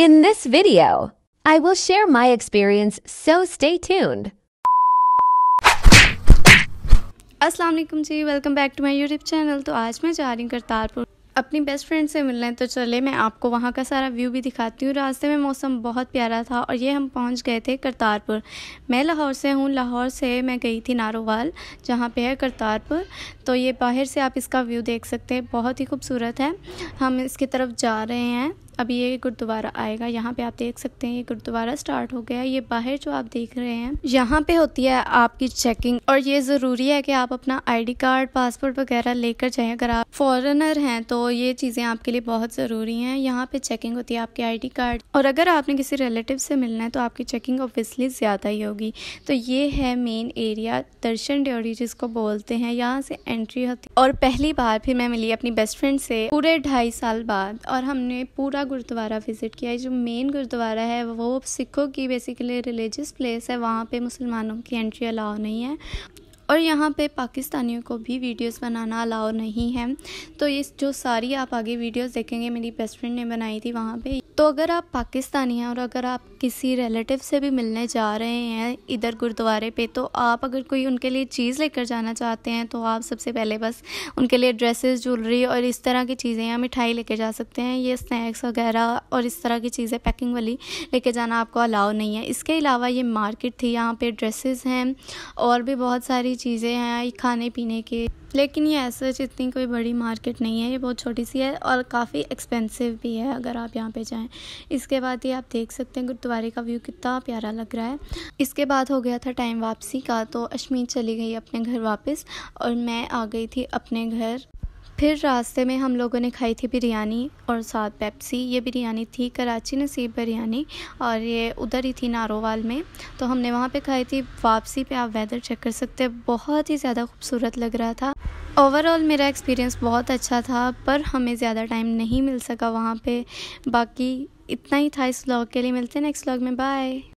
In this video, I will share my experience, so stay tuned. अस्सलाम वालेकुम जी welcome back to my YouTube channel तो आज मैं जा रही हूँ करतारपुर अपनी बेस्ट फ्रेंड से मिलना है तो चले मैं आपको वहाँ का सारा व्यू भी दिखाती हूँ रास्ते में मौसम बहुत प्यारा था और ये हम पहुँच गए थे करतारपुर मैं लाहौर से हूँ लाहौर से मैं गई थी नारोवाल जहाँ पे है करतारपुर तो ये बाहर से आप इसका व्यू देख सकते हैं बहुत ही खूबसूरत है हम इसकी तरफ जा रहे हैं अभी ये गुरुद्वारा आएगा यहाँ पे आप देख सकते हैं ये गुरुद्वारा स्टार्ट हो गया है ये बाहर जो आप देख रहे हैं यहाँ पे होती है आपकी चेकिंग और ये ज़रूरी है कि आप अपना आईडी कार्ड पासपोर्ट वगैरह लेकर जाए अगर आप फॉरेनर हैं तो ये चीज़ें आपके लिए बहुत ज़रूरी है यहाँ पे चेकिंग होती है आपके आई कार्ड और अगर आपने किसी रिलेटिव से मिलना है तो आपकी चेकिंग ऑब्वियसली ज़्यादा ही होगी तो ये है मेन एरिया दर्शन ड्योरी जिसको बोलते हैं यहाँ से एंट्री होती और पहली बार फिर मैं मिली अपनी बेस्ट फ्रेंड से पूरे ढाई साल बाद और हमने पूरा गुरुद्वारा विज़िट किया है जो मेन गुरुद्वारा है वो सिखों की बेसिकली रिलीजियस प्लेस है वहाँ पे मुसलमानों की एंट्री अलाउ नहीं है और यहाँ पे पाकिस्तानियों को भी वीडियोस बनाना अलाउ नहीं है तो ये जो सारी आप आगे वीडियोस देखेंगे मेरी बेस्ट फ्रेंड ने बनाई थी वहाँ पे तो अगर आप पाकिस्तानी हैं और अगर आप किसी रिलेटिव से भी मिलने जा रहे हैं इधर गुरुद्वारे पे तो आप अगर कोई उनके लिए चीज़ लेकर जाना चाहते हैं तो आप सबसे पहले बस उनके लिए ड्रेसेस ज्वेलरी और इस तरह की चीज़ें या मिठाई लेकर जा सकते हैं ये स्नैक्स वगैरह और इस तरह की चीज़ें पैकिंग वाली लेके जाना आपको अलाउ नहीं है इसके अलावा ये मार्केट थी यहाँ पर ड्रेसेस हैं और भी बहुत सारी चीज़ें हैं खाने पीने के लेकिन ये ऐसा इतनी कोई बड़ी मार्केट नहीं है ये बहुत छोटी सी है और काफ़ी एक्सपेंसिव भी है अगर आप यहाँ पे जाएँ है इसके बाद ये आप देख सकते हैं गुरुद्वारे का व्यू कितना प्यारा लग रहा है इसके बाद हो गया था टाइम वापसी का तो अश्मीत चली गई अपने घर वापस और मैं आ गई थी अपने घर फिर रास्ते में हम लोगों ने खाई थी बिरयानी और साथ पेप्सी ये बिरयानी थी कराची नसीब बिरयानी और ये उधर ही थी नारोवाल में तो हमने वहाँ पे खाई थी वापसी पे आप वेदर चेक कर सकते हैं बहुत ही ज़्यादा खूबसूरत लग रहा था ओवरऑल मेरा एक्सपीरियंस बहुत अच्छा था पर हमें ज़्यादा टाइम नहीं मिल सका वहाँ पर बाकी इतना ही था इस ब्लॉग के लिए मिलते हैं नेक्स्ट ब्लॉग में बाय